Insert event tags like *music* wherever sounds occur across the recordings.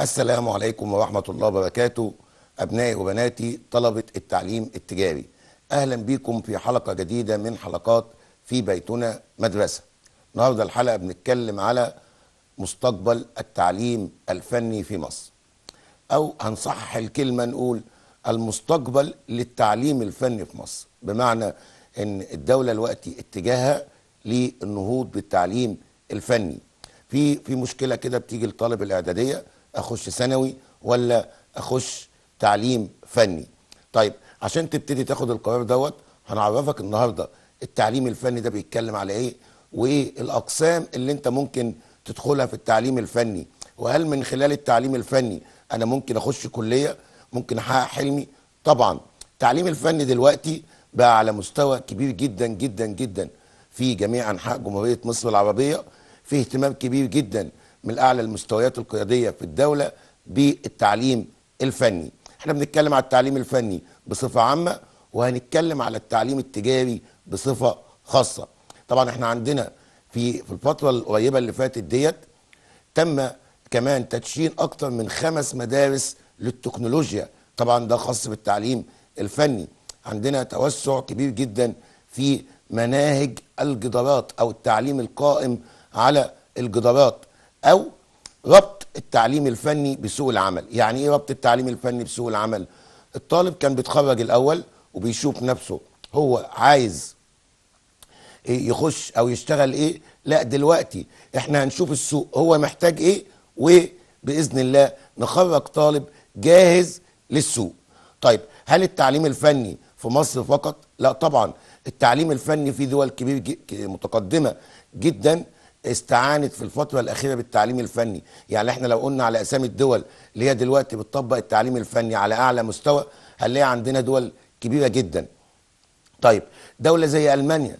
السلام عليكم ورحمة الله وبركاته أبنائي وبناتي طلبة التعليم التجاري أهلا بكم في حلقة جديدة من حلقات في بيتنا مدرسة النهاردة الحلقة بنتكلم على مستقبل التعليم الفني في مصر أو هنصحح الكلمة نقول المستقبل للتعليم الفني في مصر بمعنى أن الدولة الوقت اتجاهها للنهوض بالتعليم الفني في في مشكله كده بتيجي لطالب الاعداديه اخش ثانوي ولا اخش تعليم فني طيب عشان تبتدي تاخد القرار دوت هنعرفك النهارده التعليم الفني ده بيتكلم على ايه وايه الاقسام اللي انت ممكن تدخلها في التعليم الفني وهل من خلال التعليم الفني انا ممكن اخش كليه ممكن احقق حلمي طبعا التعليم الفني دلوقتي بقى على مستوى كبير جدا جدا جدا في جميع انحاء جمهوريه مصر العربيه في اهتمام كبير جدا من اعلى المستويات القياديه في الدوله بالتعليم الفني احنا بنتكلم على التعليم الفني بصفه عامه وهنتكلم على التعليم التجاري بصفه خاصه طبعا احنا عندنا في في الفتره القريبه اللي فاتت ديت تم كمان تدشين اكتر من خمس مدارس للتكنولوجيا طبعا ده خاص بالتعليم الفني عندنا توسع كبير جدا في مناهج الجدارات او التعليم القائم على الجدارات او ربط التعليم الفني بسوق العمل يعني ايه ربط التعليم الفني بسوق العمل الطالب كان بيتخرج الاول وبيشوف نفسه هو عايز إيه يخش او يشتغل ايه لا دلوقتي احنا هنشوف السوق هو محتاج ايه وباذن الله نخرج طالب جاهز للسوق طيب هل التعليم الفني في مصر فقط لا طبعا التعليم الفني في دول كبير متقدمه جدا استعانت في الفترة الأخيرة بالتعليم الفني يعني احنا لو قلنا على أسامي الدول اللي هي دلوقتي بتطبق التعليم الفني على أعلى مستوى هنلاقي عندنا دول كبيرة جدا طيب دولة زي ألمانيا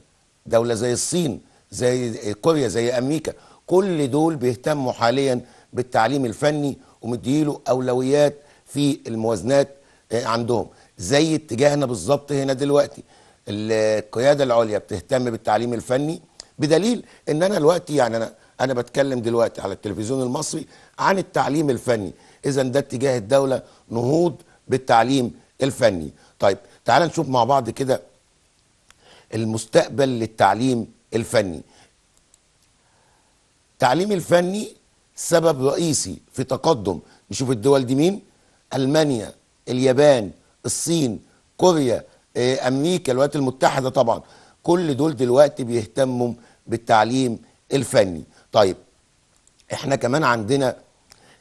دولة زي الصين زي كوريا زي أمريكا كل دول بيهتموا حاليا بالتعليم الفني ومديله أولويات في الموازنات آه، عندهم زي اتجاهنا بالظبط هنا دلوقتي القيادة العليا بتهتم بالتعليم الفني بدليل ان انا دلوقتي يعني انا انا بتكلم دلوقتي على التلفزيون المصري عن التعليم الفني اذا ده اتجاه الدوله نهوض بالتعليم الفني طيب تعال نشوف مع بعض كده المستقبل للتعليم الفني التعليم الفني سبب رئيسي في تقدم نشوف الدول دي مين المانيا اليابان الصين كوريا آه، امريكا الولايات المتحده طبعا كل دول دلوقتي بيهتموا بالتعليم الفني طيب احنا كمان عندنا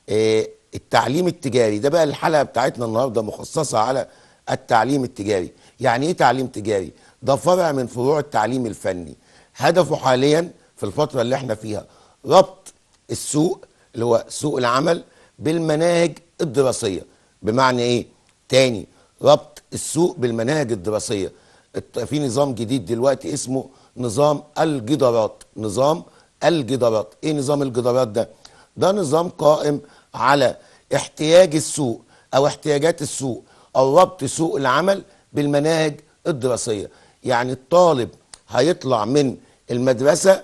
اه التعليم التجاري ده بقى الحلقه بتاعتنا النهارده مخصصه على التعليم التجاري يعني ايه تعليم تجاري ده فرع من فروع التعليم الفني هدفه حاليا في الفتره اللي احنا فيها ربط السوق اللي هو سوق العمل بالمناهج الدراسيه بمعنى ايه تاني ربط السوق بالمناهج الدراسيه في نظام جديد دلوقتي اسمه نظام الجدارات نظام الجدارات ايه نظام الجدارات ده ده نظام قائم على احتياج السوق او احتياجات السوق او ربط سوق العمل بالمناهج الدراسيه يعني الطالب هيطلع من المدرسه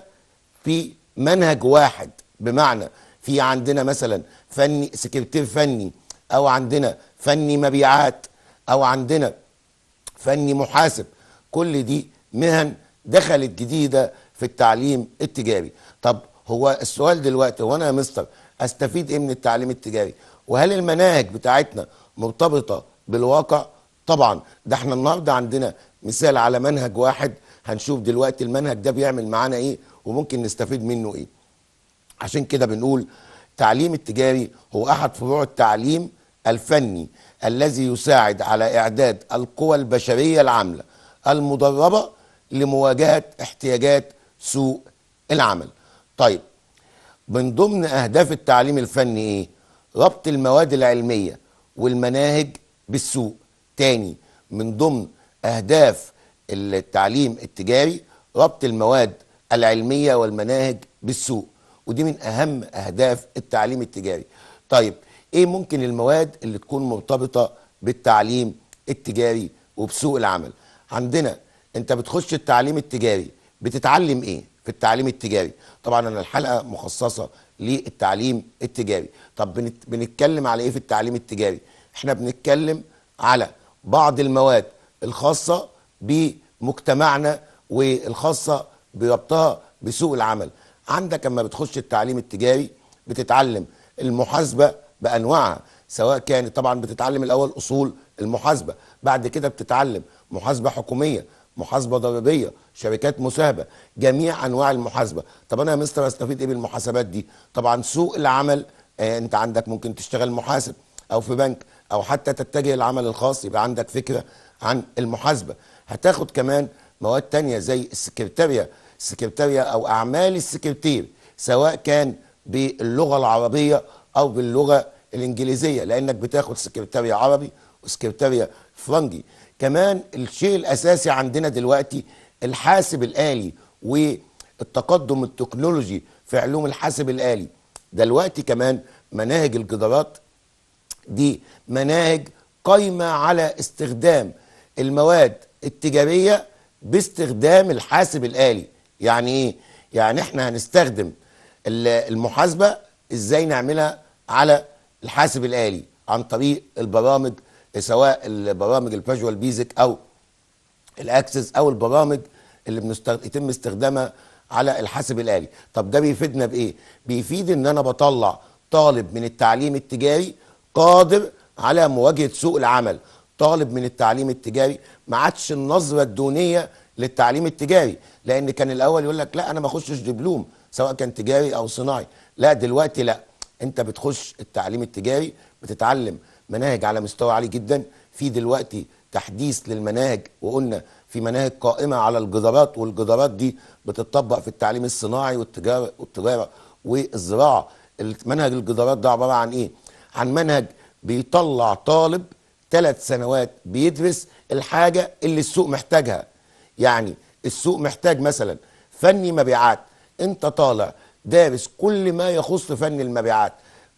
في منهج واحد بمعنى في عندنا مثلا فني سكرتير فني او عندنا فني مبيعات او عندنا فني محاسب كل دي مهن دخلت جديده في التعليم التجاري طب هو السؤال دلوقتي هو انا يا مستر استفيد ايه من التعليم التجاري وهل المناهج بتاعتنا مرتبطه بالواقع طبعا ده احنا النهارده عندنا مثال على منهج واحد هنشوف دلوقتي المنهج ده بيعمل معانا ايه وممكن نستفيد منه ايه عشان كده بنقول التعليم التجاري هو احد فروع التعليم الفني الذي يساعد على اعداد القوى البشريه العامله المدربه لمواجهه احتياجات سوق العمل. طيب من ضمن اهداف التعليم الفني ايه؟ ربط المواد العلميه والمناهج بالسوق. تاني من ضمن اهداف التعليم التجاري ربط المواد العلميه والمناهج بالسوق ودي من اهم اهداف التعليم التجاري. طيب ايه ممكن المواد اللي تكون مرتبطه بالتعليم التجاري وبسوق العمل؟ عندنا انت بتخش التعليم التجاري بتتعلم ايه في التعليم التجاري طبعا انا الحلقه مخصصه للتعليم التجاري طب بنتكلم على ايه في التعليم التجاري احنا بنتكلم على بعض المواد الخاصه بمجتمعنا والخاصه بربطها بسوق العمل عندك لما بتخش التعليم التجاري بتتعلم المحاسبه بانواعها سواء كانت طبعا بتتعلم الاول اصول المحاسبه بعد كده بتتعلم محاسبه حكوميه محاسبه ضريبيه شركات مساهمة جميع انواع المحاسبه طب انا يا مستر استفيد ايه بالمحاسبات دي طبعا سوق العمل آه انت عندك ممكن تشتغل محاسب او في بنك او حتى تتجه للعمل الخاص يبقى عندك فكره عن المحاسبه هتاخد كمان مواد تانية زي السكرتارية السكرتارية او اعمال السكرتير سواء كان باللغه العربيه او باللغه الانجليزيه لانك بتاخد سكرتارية عربي وسكرتارية فرنجي كمان الشيء الاساسي عندنا دلوقتي الحاسب الالي والتقدم التكنولوجي في علوم الحاسب الالي دلوقتي كمان مناهج الجدارات دي مناهج قايمه على استخدام المواد التجاريه باستخدام الحاسب الالي يعني ايه يعني احنا هنستخدم المحاسبه ازاي نعملها على الحاسب الالي عن طريق البرامج سواء البرامج الفيجوال بيزك او الاكسس او البرامج اللي بنستغ... يتم استخدامها على الحاسب الالي طب ده بيفيدنا بايه بيفيد ان انا بطلع طالب من التعليم التجاري قادر على مواجهه سوق العمل طالب من التعليم التجاري ما عادش النظره الدونيه للتعليم التجاري لان كان الاول يقول لك لا انا ما اخشش دبلوم سواء كان تجاري او صناعي لا دلوقتي لا انت بتخش التعليم التجاري بتتعلم مناهج على مستوى عالي جدا في دلوقتي تحديث للمناهج وقلنا في مناهج قائمه على الجدارات والجدارات دي بتطبق في التعليم الصناعي والتجاره والتجاره والزراعه منهج الجدارات ده عباره عن ايه عن منهج بيطلع طالب ثلاث سنوات بيدرس الحاجه اللي السوق محتاجها يعني السوق محتاج مثلا فني مبيعات انت طالع دارس كل ما يخص فن المبيعات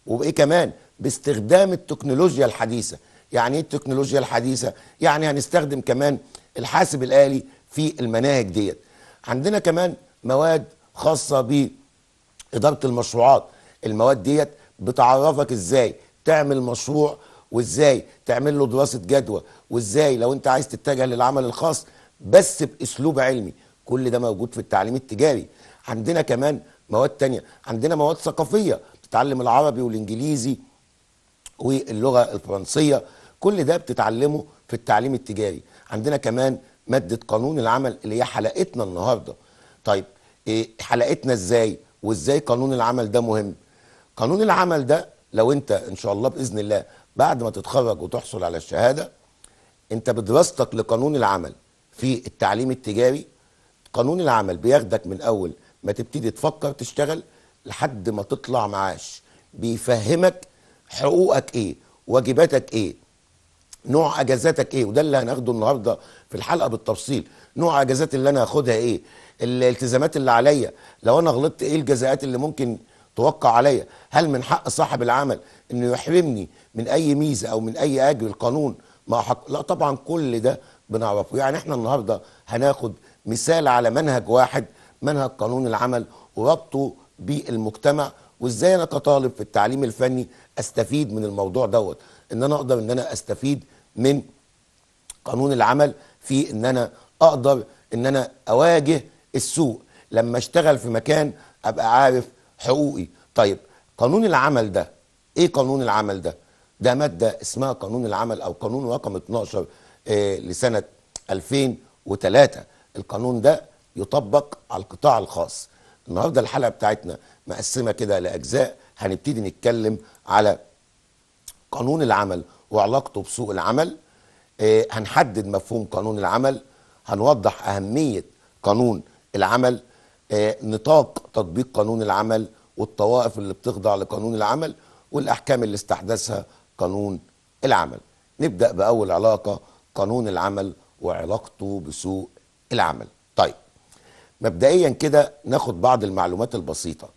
وايه كمان باستخدام التكنولوجيا الحديثه يعني ايه التكنولوجيا الحديثه يعني هنستخدم كمان الحاسب الالي في المناهج ديت عندنا كمان مواد خاصه باداره المشروعات المواد ديت بتعرفك ازاي تعمل مشروع وازاي تعمل له دراسه جدوى وازاي لو انت عايز تتجه للعمل الخاص بس باسلوب علمي كل ده موجود في التعليم التجاري عندنا كمان مواد تانية عندنا مواد ثقافيه بتتعلم العربي والانجليزي واللغه الفرنسيه كل ده بتتعلمه في التعليم التجاري عندنا كمان ماده قانون العمل اللي هي حلقتنا النهارده طيب إيه حلقتنا ازاي وازاي قانون العمل ده مهم قانون العمل ده لو انت ان شاء الله باذن الله بعد ما تتخرج وتحصل على الشهاده انت بدراستك لقانون العمل في التعليم التجاري قانون العمل بياخدك من اول ما تبتدي تفكر تشتغل لحد ما تطلع معاش بيفهمك حقوقك ايه واجباتك ايه نوع اجازاتك ايه وده اللي هناخده النهارده في الحلقه بالتفصيل نوع اجازات اللي انا هاخدها ايه الالتزامات اللي عليا لو انا غلطت ايه الجزاءات اللي ممكن توقع عليا هل من حق صاحب العمل انه يحرمني من اي ميزه او من اي اجر القانون ما حق لا طبعا كل ده بنعرفه يعني احنا النهارده هناخد مثال على منهج واحد منهج قانون العمل وربطه بالمجتمع وازاي انا كطالب في التعليم الفني استفيد من الموضوع دوت ان انا اقدر ان انا استفيد من قانون العمل في ان انا اقدر ان انا اواجه السوق لما اشتغل في مكان ابقى عارف حقوقي طيب قانون العمل ده ايه قانون العمل ده ده ماده اسمها قانون العمل او قانون رقم 12 إيه لسنه 2003 القانون ده يطبق على القطاع الخاص النهارده الحلقه بتاعتنا مقسمه كده لاجزاء هنبتدي نتكلم على قانون العمل وعلاقته بسوق العمل آه، هنحدد مفهوم قانون العمل هنوضح أهمية قانون العمل آه، نطاق تطبيق قانون العمل والطوائف اللي بتخضع لقانون العمل والأحكام اللي استحدثها قانون العمل نبدأ بأول علاقة قانون العمل وعلاقته بسوق العمل طيب مبدئيا كده ناخد بعض المعلومات البسيطة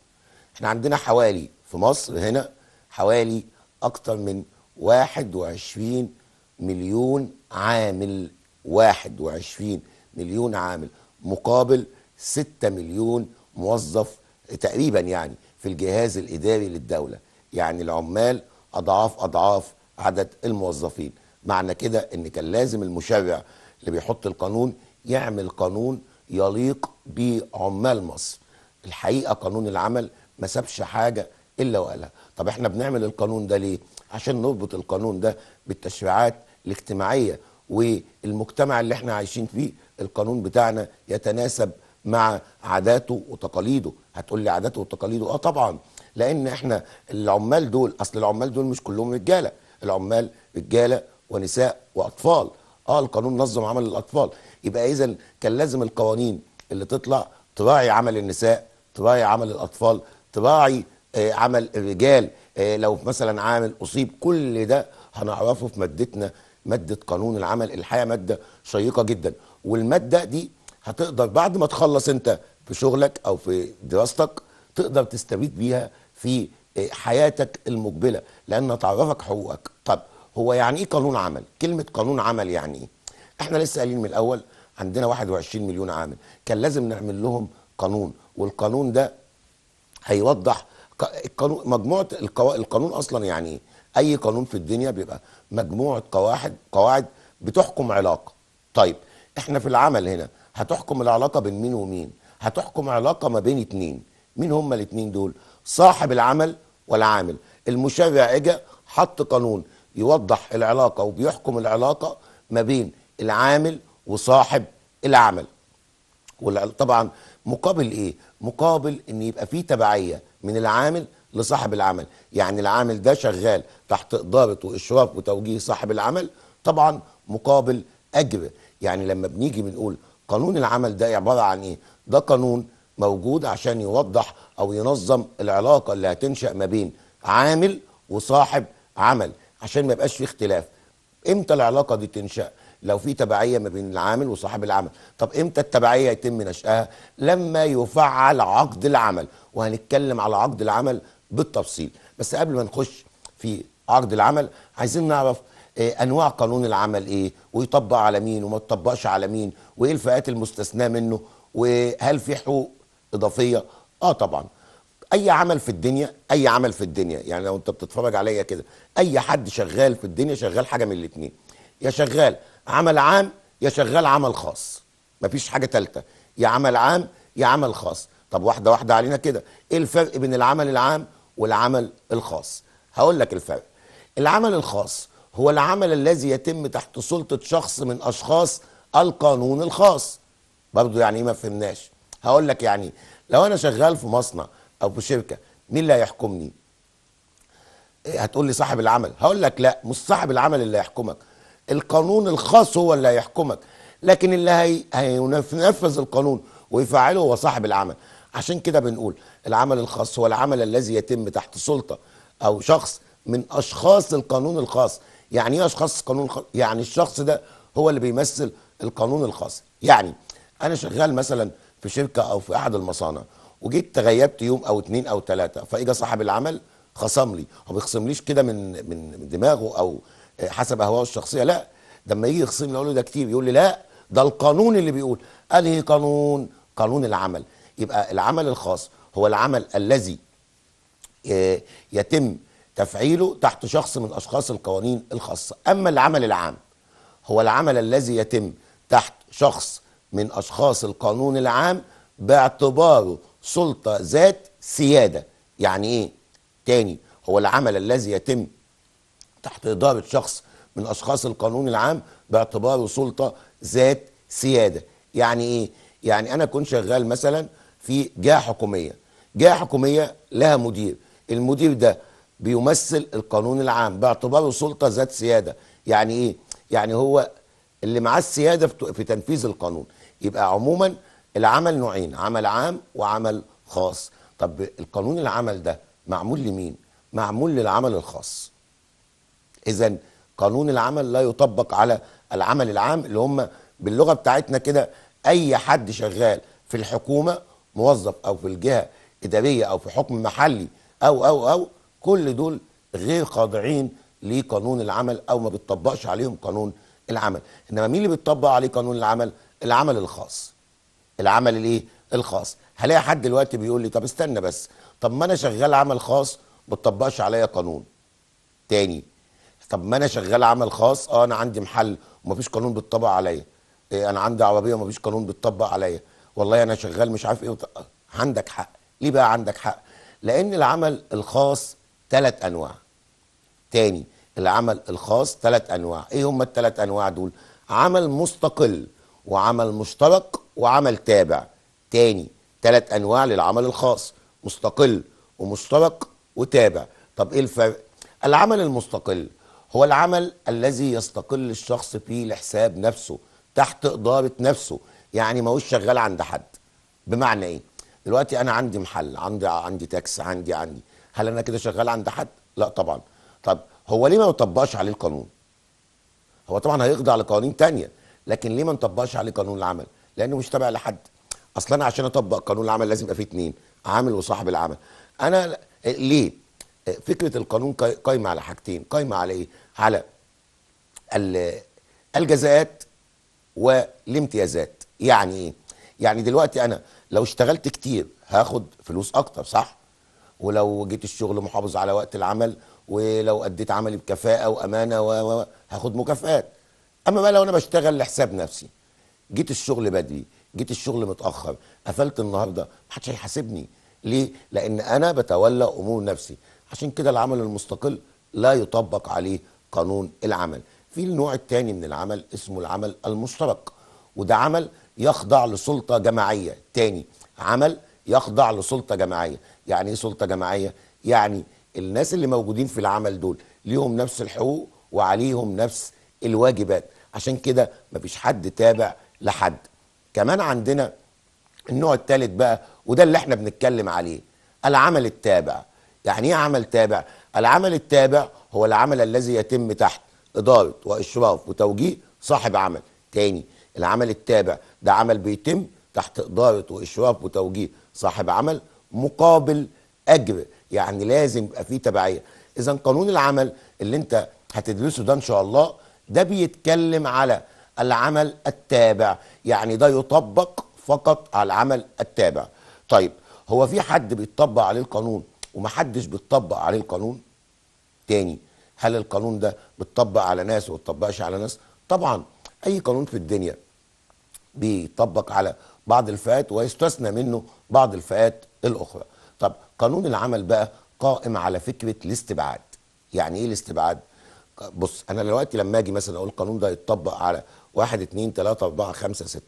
احنا عندنا حوالي في مصر هنا حوالي أكتر من 21 مليون عامل 21 مليون عامل مقابل 6 مليون موظف تقريبا يعني في الجهاز الإداري للدولة يعني العمال أضعاف أضعاف عدد الموظفين معنى كده ان كان لازم المشرع اللي بيحط القانون يعمل قانون يليق بعمال مصر الحقيقه قانون العمل ما سابش حاجه الا وقالها طب احنا بنعمل القانون ده ليه عشان نربط القانون ده بالتشريعات الاجتماعيه والمجتمع اللي احنا عايشين فيه القانون بتاعنا يتناسب مع عاداته وتقاليده هتقول لي عاداته وتقاليده اه طبعا لان احنا العمال دول اصل العمال دول مش كلهم رجاله العمال رجاله ونساء واطفال اه القانون نظم عمل الاطفال يبقى اذا كان لازم القوانين اللي تطلع تراعي عمل النساء تراعي عمل الاطفال تراعي آه، عمل رجال آه، لو مثلا عامل اصيب كل ده هنعرفه في مادتنا ماده قانون العمل الحقيقه ماده شيقه جدا والماده دي هتقدر بعد ما تخلص انت في شغلك او في دراستك تقدر تستفيد بيها في آه، حياتك المقبله لانها تعرفك حقوقك طب هو يعني ايه قانون عمل كلمه قانون عمل يعني ايه احنا لسه قايلين من الاول عندنا 21 مليون عامل كان لازم نعمل لهم قانون والقانون ده هيوضح القانون مجموعه القو... القانون اصلا يعني اي قانون في الدنيا بيبقى مجموعه قواعد قواعد بتحكم علاقه طيب احنا في العمل هنا هتحكم العلاقه بين مين ومين هتحكم علاقه ما بين اتنين مين هما الاتنين دول صاحب العمل والعامل المشرع اجى حط قانون يوضح العلاقه وبيحكم العلاقه ما بين العامل وصاحب العمل طبعا مقابل ايه مقابل ان يبقى فيه تبعيه من العامل لصاحب العمل يعني العامل ده شغال تحت إدارة وإشراف وتوجيه صاحب العمل طبعا مقابل أجر يعني لما بنيجي بنقول قانون العمل ده عبارة عن إيه ده قانون موجود عشان يوضح أو ينظم العلاقة اللي هتنشأ ما بين عامل وصاحب عمل عشان ما يبقاش فيه اختلاف امتى العلاقة دي تنشأ لو في تبعيه ما بين العامل وصاحب العمل طب امتى التبعيه يتم نشأها لما يفعل عقد العمل وهنتكلم على عقد العمل بالتفصيل بس قبل ما نخش في عقد العمل عايزين نعرف إيه انواع قانون العمل ايه ويطبق على مين وما يطبقش على مين وايه الفئات المستثناه منه وهل في حقوق اضافيه اه طبعا اي عمل في الدنيا اي عمل في الدنيا يعني لو انت بتتفرج عليا كده اي حد شغال في الدنيا شغال حاجه من الاثنين يا شغال عمل عام يا شغال عمل خاص مفيش حاجه ثالثه يا عمل عام يا عمل خاص طب واحده واحده علينا كده ايه الفرق بين العمل العام والعمل الخاص هقول لك الفرق العمل الخاص هو العمل الذي يتم تحت سلطه شخص من اشخاص القانون الخاص برضه يعني ايه ما فهمناش هقول لك يعني إيه. لو انا شغال في مصنع او في شركه مين اللي هيحكمني إيه، هتقول لي صاحب العمل هقول لك لا مش صاحب العمل اللي هيحكمك القانون الخاص هو اللي هيحكمك لكن اللي هي... هينفذ القانون ويفعله هو صاحب العمل عشان كده بنقول العمل الخاص هو العمل الذي يتم تحت سلطة أو شخص من أشخاص القانون الخاص يعني إيه أشخاص القانون الخاص؟ يعني الشخص ده هو اللي بيمثل القانون الخاص يعني أنا شغال مثلا في شركة أو في أحد المصانع وجيت تغيبت يوم أو اتنين أو تلاتة فإجا صاحب العمل خصم لي هو بيخصم بيخصمليش كده من من دماغه أو حسب اهوائه الشخصيه لا لما يجي يخصمني اقول له ده كتير يقول لي لا ده القانون اللي بيقول انهي قانون قانون العمل يبقى العمل الخاص هو العمل الذي آه، يتم تفعيله تحت شخص من اشخاص القوانين الخاصه اما العمل العام هو العمل الذي يتم تحت شخص من اشخاص القانون العام باعتباره سلطه ذات سياده يعني ايه تاني هو العمل الذي يتم تحت إدارة شخص من أشخاص القانون العام باعتباره سلطة ذات سيادة يعني إيه؟ يعني أنا أكون شغال مثلا في جهة حكومية جهة حكومية لها مدير المدير ده بيمثل القانون العام باعتباره سلطة ذات سيادة يعني إيه؟ يعني هو اللي معاه السيادة في تنفيذ القانون يبقى عموما العمل نوعين عمل عام وعمل خاص طب القانون العمل ده معمول لمين؟ معمول للعمل الخاص اذا قانون العمل لا يطبق على العمل العام اللي هم باللغه بتاعتنا كده اي حد شغال في الحكومه موظف او في الجهه اداريه او في حكم محلي او او او كل دول غير خاضعين لقانون العمل او ما بيطبقش عليهم قانون العمل انما مين اللي بيطبق عليه قانون العمل العمل الخاص العمل الايه الخاص هلاقي حد دلوقتي بيقول لي طب استنى بس طب ما انا شغال عمل خاص ما بتطبقش عليا قانون تاني طب ما انا شغال عمل خاص اه انا عندي محل ومفيش قانون بيتطبق عليا إيه انا عندي عربيه ومفيش قانون بيتطبق عليا والله انا شغال مش عارف ايه وط... عندك حق ليه بقى عندك حق لان العمل الخاص ثلاث انواع تاني العمل الخاص ثلاث انواع ايه هم الثلاث انواع دول عمل مستقل وعمل مشترك وعمل تابع تاني ثلاث انواع للعمل الخاص مستقل ومشترك وتابع طب ايه الفرق العمل المستقل هو العمل الذي يستقل الشخص فيه لحساب نفسه تحت إدارة نفسه يعني ماهوش شغال عند حد بمعنى إيه؟ دلوقتي أنا عندي محل عندي عندي تاكس عندي عندي هل أنا كده شغال عند حد؟ لا طبعا طب هو ليه ما يطبقش عليه القانون؟ هو طبعا هيقضي على قوانين تانية لكن ليه ما نطبقش عليه قانون العمل؟ لأنه مش تابع لحد أصلا أنا عشان أطبق قانون العمل لازم يبقى فيه اتنين عامل وصاحب العمل أنا ليه؟ فكرة القانون قايمة على حاجتين قايمة على إيه؟ على الجزاءات والامتيازات يعني ايه يعني دلوقتي انا لو اشتغلت كتير هاخد فلوس اكتر صح ولو جيت الشغل محافظ على وقت العمل ولو اديت عملي بكفاءه وامانه و... و... هاخد مكافآت اما بقى لو انا بشتغل لحساب نفسي جيت الشغل بدري جيت الشغل متاخر قفلت النهارده محدش هيحاسبني ليه لان انا بتولى امور نفسي عشان كده العمل المستقل لا يطبق عليه قانون العمل في النوع الثاني من العمل اسمه العمل المشترك وده عمل يخضع لسلطة جماعية تاني عمل يخضع لسلطة جماعية يعني ايه سلطة جماعية؟ يعني الناس اللي موجودين في العمل دول ليهم نفس الحقوق وعليهم نفس الواجبات عشان كده مفيش حد تابع لحد كمان عندنا النوع الثالث بقى وده اللي احنا بنتكلم عليه العمل التابع يعني ايه عمل تابع؟ العمل التابع هو العمل الذي يتم تحت إدارة وإشراف وتوجيه صاحب عمل تاني العمل التابع ده عمل بيتم تحت إدارة وإشراف وتوجيه صاحب عمل مقابل أجر يعني لازم يبقى فيه تبعية إذا قانون العمل اللي أنت هتدرسه ده إن شاء الله ده بيتكلم على العمل التابع يعني ده يطبق فقط على العمل التابع طيب هو في حد بيطبق عليه القانون ومحدش بيطبق عليه القانون تاني هل القانون ده بتطبق على ناس وما بتطبقش على ناس طبعا اي قانون في الدنيا بيطبق على بعض الفئات ويستثنى منه بعض الفئات الاخرى طب قانون العمل بقى قائم على فكره الاستبعاد يعني ايه الاستبعاد بص انا دلوقتي لما اجي مثلا اقول القانون ده يتطبق على 1 2 3 4 5 6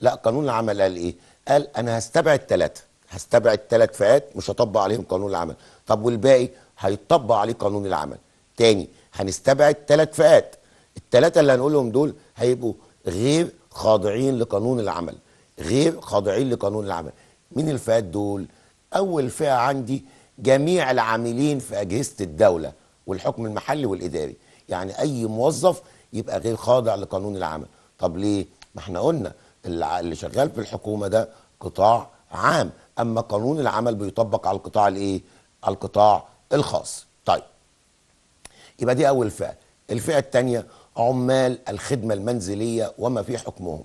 لا قانون العمل قال ايه قال انا هستبعد ثلاثه هستبعد ثلاث فئات مش هطبق عليهم قانون العمل طب والباقي هيطبق عليه قانون العمل تاني هنستبعد ثلاث فئات الثلاثه اللي هنقولهم دول هيبقوا غير خاضعين لقانون العمل غير خاضعين لقانون العمل مين الفئات دول اول فئه عندي جميع العاملين في اجهزه الدوله والحكم المحلي والاداري يعني اي موظف يبقى غير خاضع لقانون العمل طب ليه ما احنا قلنا اللي شغال في الحكومه ده قطاع عام اما قانون العمل بيطبق على القطاع الايه على القطاع الخاص طيب يبقى دي اول فئه الفئه الثانيه عمال الخدمه المنزليه وما في حكمهم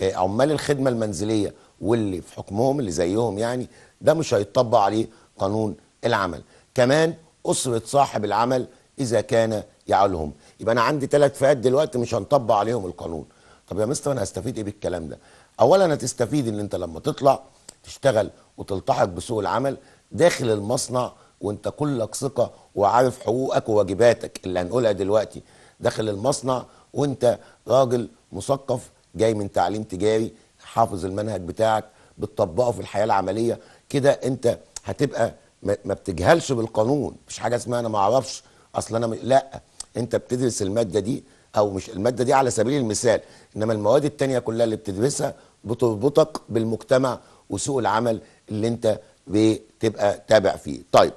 آه، عمال الخدمه المنزليه واللي في حكمهم اللي زيهم يعني ده مش هيطبق عليه قانون العمل كمان اسره صاحب العمل اذا كان يعلهم يبقى انا عندي ثلاث فئات دلوقتي مش هنطبق عليهم القانون طب يا مستر انا هستفيد ايه بالكلام ده اولا هتستفيد ان انت لما تطلع تشتغل وتلتحق بسوق العمل داخل المصنع وانت كلك ثقه وعارف حقوقك وواجباتك اللي هنقولها دلوقتي داخل المصنع وانت راجل مثقف جاي من تعليم تجاري حافظ المنهج بتاعك بتطبقه في الحياه العمليه كده انت هتبقى ما بتجهلش بالقانون مش حاجه اسمها انا ما اعرفش اصل انا م... لا انت بتدرس الماده دي او مش الماده دي على سبيل المثال انما المواد التانية كلها اللي بتدرسها بتربطك بالمجتمع وسوق العمل اللي انت بتبقى تابع فيه طيب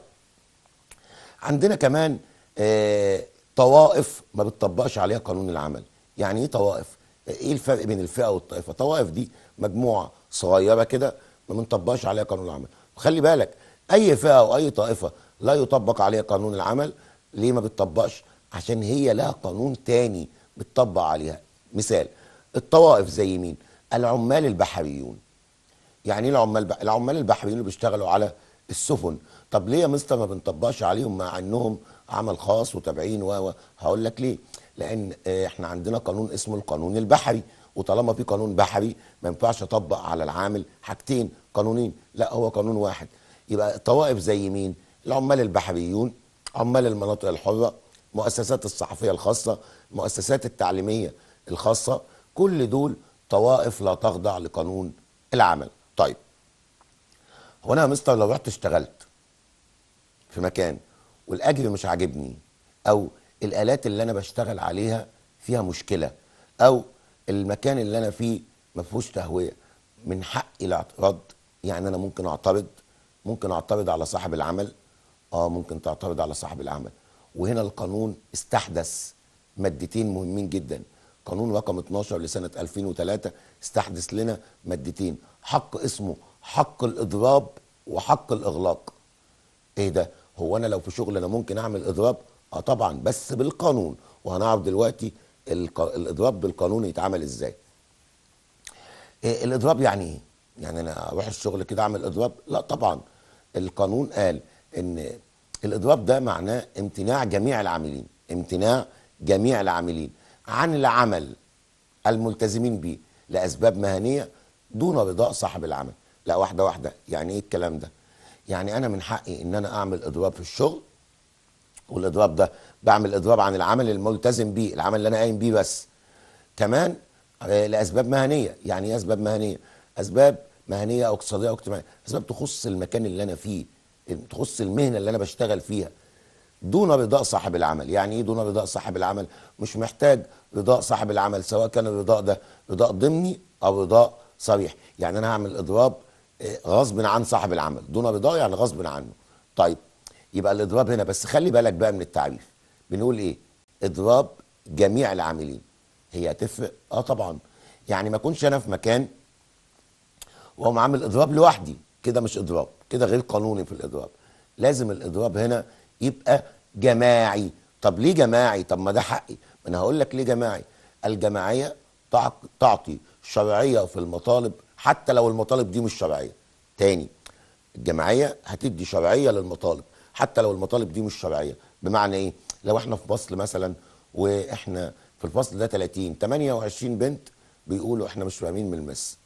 عندنا كمان آه، طوائف ما بتطبقش عليها قانون العمل يعني ايه طوائف ايه الفرق بين الفئه والطائفه طوائف دي مجموعه صغيره كده ما بنطبقش عليها قانون العمل وخلي بالك اي فئه او اي طائفه لا يطبق عليها قانون العمل ليه ما بتطبقش عشان هي لها قانون تاني بتطبق عليها مثال الطوائف زي مين العمال البحريون يعني ايه العمال العمال البحريون اللي بيشتغلوا على السفن طب ليه يا مستر ما بنطبقش عليهم مع انهم عمل خاص وتابعين و هقول لك ليه لان آه، احنا عندنا قانون اسمه القانون البحري وطالما في قانون بحري ما ينفعش اطبق على العامل حاجتين قانونين لا هو قانون واحد يبقى طوائف زي مين العمال البحريون عمال المناطق الحره مؤسسات الصحفيه الخاصه المؤسسات التعليميه الخاصه كل دول طوائف لا تخضع لقانون العمل طيب هو انا يا مستر لو رحت اشتغلت في مكان والاجر مش عاجبني او الالات اللي انا بشتغل عليها فيها مشكله او المكان اللي انا فيه ما فيهوش تهويه من حقي الاعتراض يعني انا ممكن اعترض ممكن اعترض على صاحب العمل اه ممكن تعترض على صاحب العمل وهنا القانون استحدث مادتين مهمين جدا قانون رقم 12 لسنه 2003 استحدث لنا مادتين حق اسمه حق الاضراب وحق الاغلاق ايه ده هو انا لو في شغل انا ممكن اعمل اضراب اه طبعا بس بالقانون وهنعرف دلوقتي الاضراب بالقانون يتعمل ازاي إيه الاضراب يعني ايه يعني انا اروح الشغل كده اعمل اضراب لا طبعا القانون قال ان الاضراب ده معناه امتناع جميع العاملين امتناع جميع العاملين عن العمل الملتزمين به لاسباب مهنيه دون رضاء صاحب العمل لا واحده واحده يعني ايه الكلام ده يعني انا من حقي ان انا اعمل اضراب في الشغل والاضراب ده بعمل اضراب عن العمل الملتزم بيه العمل اللي انا قايم بيه بس كمان آه، لاسباب مهنيه يعني ايه اسباب مهنيه اسباب مهنيه او اقتصاديه او اجتماعيه اسباب تخص المكان اللي انا فيه تخص المهنه اللي انا بشتغل فيها دون رضاء صاحب العمل يعني ايه دون رضاء صاحب العمل مش محتاج رضاء صاحب العمل سواء كان الرضاء ده رضاء ضمني او رضاء صريح يعني انا هعمل اضراب غصب عن صاحب العمل دون رضاه يعني غصب عنه طيب يبقى الاضراب هنا بس خلي بالك بقى من التعريف بنقول ايه اضراب جميع العاملين هي هتفرق اه طبعا يعني ما اكونش انا في مكان واقوم عامل اضراب لوحدي كده مش اضراب كده غير قانوني في الاضراب لازم الاضراب هنا يبقى جماعي طب ليه جماعي طب ما ده حقي ما انا هقول لك ليه جماعي الجماعيه تعطي شرعيه في المطالب حتى لو المطالب دي مش شرعيه تاني الجمعيه هتدي شرعيه للمطالب حتى لو المطالب دي مش شرعيه بمعنى ايه لو احنا في فصل مثلا واحنا في الفصل ده 30 28 بنت بيقولوا احنا مش فاهمين من المس